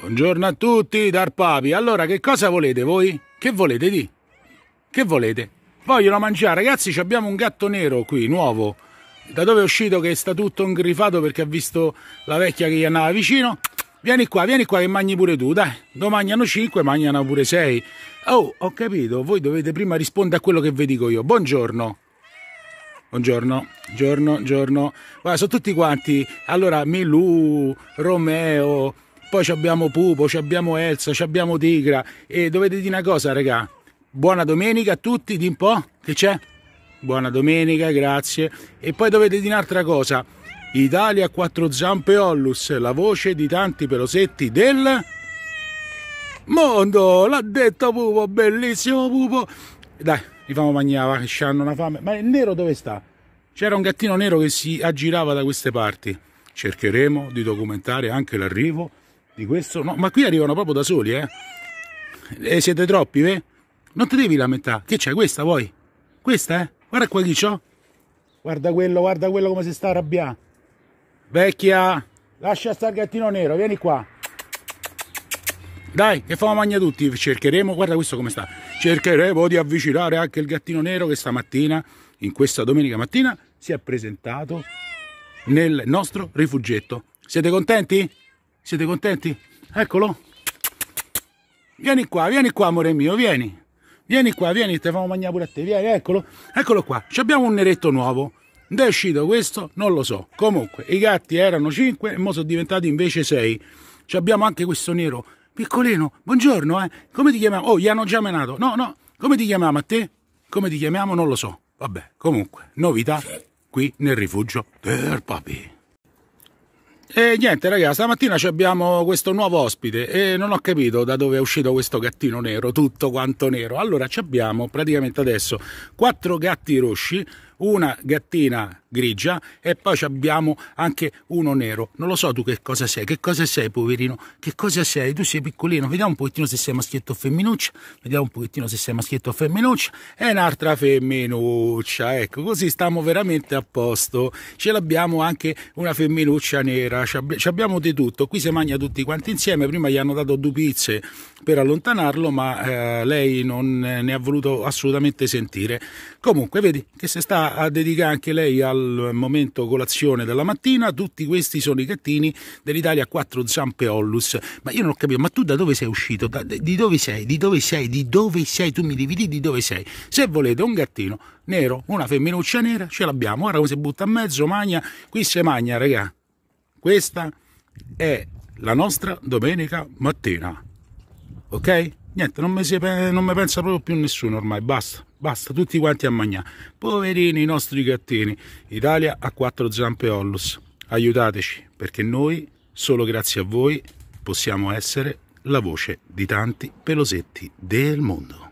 Buongiorno a tutti, Darpapi. Allora, che cosa volete voi? Che volete di? Che volete? Vogliono mangiare, ragazzi, abbiamo un gatto nero qui, nuovo. Da dove è uscito che sta tutto ingrifato perché ha visto la vecchia che gli andava vicino? Vieni qua, vieni qua che mangi pure tu, dai. Domagnano 5, mangiano pure 6. Oh, ho capito, voi dovete prima rispondere a quello che vi dico io. Buongiorno. Buongiorno, giorno, giorno. Guarda, sono tutti quanti. Allora, Milù, Romeo, poi abbiamo Pupo, abbiamo Elsa, abbiamo Tigra. E dovete dire una cosa, raga. Buona domenica a tutti, di un po' che c'è. Buona domenica, grazie. E poi dovete dire un'altra cosa. Italia quattro zampe Ollus, la voce di tanti pelosetti del mondo. L'ha detto Pupo, bellissimo Pupo. Dai, li famo mangiare, che ci hanno una fame. Ma il nero dove sta? C'era un gattino nero che si aggirava da queste parti. Cercheremo di documentare anche l'arrivo di questo no, ma qui arrivano proprio da soli, eh. E siete troppi, eh? Non ti devi lamentare. Che c'è? Questa vuoi? Questa, eh? Guarda qua chi c'ho. Guarda quello, guarda quello come si sta arrabbiando. Vecchia, lascia stare il gattino nero, vieni qua. Dai, che famo magna tutti, cercheremo, guarda questo come sta, cercheremo di avvicinare anche il gattino nero che stamattina, in questa domenica mattina, si è presentato nel nostro rifugietto. Siete contenti? Siete contenti? Eccolo. Vieni qua, vieni qua, amore mio, vieni. Vieni qua, vieni, ti facciamo mangiare pure a te, vieni, eccolo. Eccolo qua, Ci abbiamo un neretto nuovo. Da è uscito questo? Non lo so. Comunque, i gatti erano 5 e mo sono diventati invece 6. Ci abbiamo anche questo nero. Piccolino, buongiorno, eh. Come ti chiamiamo? Oh, gli hanno già menato. No, no, come ti chiamiamo a te? Come ti chiamiamo? Non lo so. Vabbè, comunque, novità qui nel rifugio del papi. E niente, ragazzi, stamattina abbiamo questo nuovo ospite e non ho capito da dove è uscito questo gattino nero, tutto quanto nero. Allora, abbiamo praticamente adesso quattro gatti rossi una gattina grigia e poi abbiamo anche uno nero. Non lo so tu che cosa sei, che cosa sei poverino, che cosa sei, tu sei piccolino, vediamo un pochettino se sei maschietto o femminuccia, vediamo un pochettino se sei maschietto o femminuccia, e un'altra femminuccia, ecco, così stiamo veramente a posto, ce l'abbiamo anche una femminuccia nera, ci abbiamo di tutto, qui si mangia tutti quanti insieme, prima gli hanno dato due pizze per allontanarlo, ma eh, lei non ne ha voluto assolutamente sentire. Comunque vedi che se sta a dedica anche lei al momento colazione della mattina. Tutti questi sono i gattini dell'Italia quattro zampe Ollus. Ma io non ho capito, ma tu da dove sei uscito? Da, di dove sei? Di dove sei? Di dove sei? Tu mi devi dire di dove sei. Se volete un gattino nero, una femminuccia nera, ce l'abbiamo. Ora come si butta a mezzo, magna. Qui si magna, regà. Questa è la nostra domenica mattina. Ok? niente, non mi, si, non mi pensa proprio più nessuno ormai, basta, basta, tutti quanti a mangiare. Poverini i nostri gattini, Italia ha quattro zampe Ollus, aiutateci, perché noi, solo grazie a voi, possiamo essere la voce di tanti pelosetti del mondo.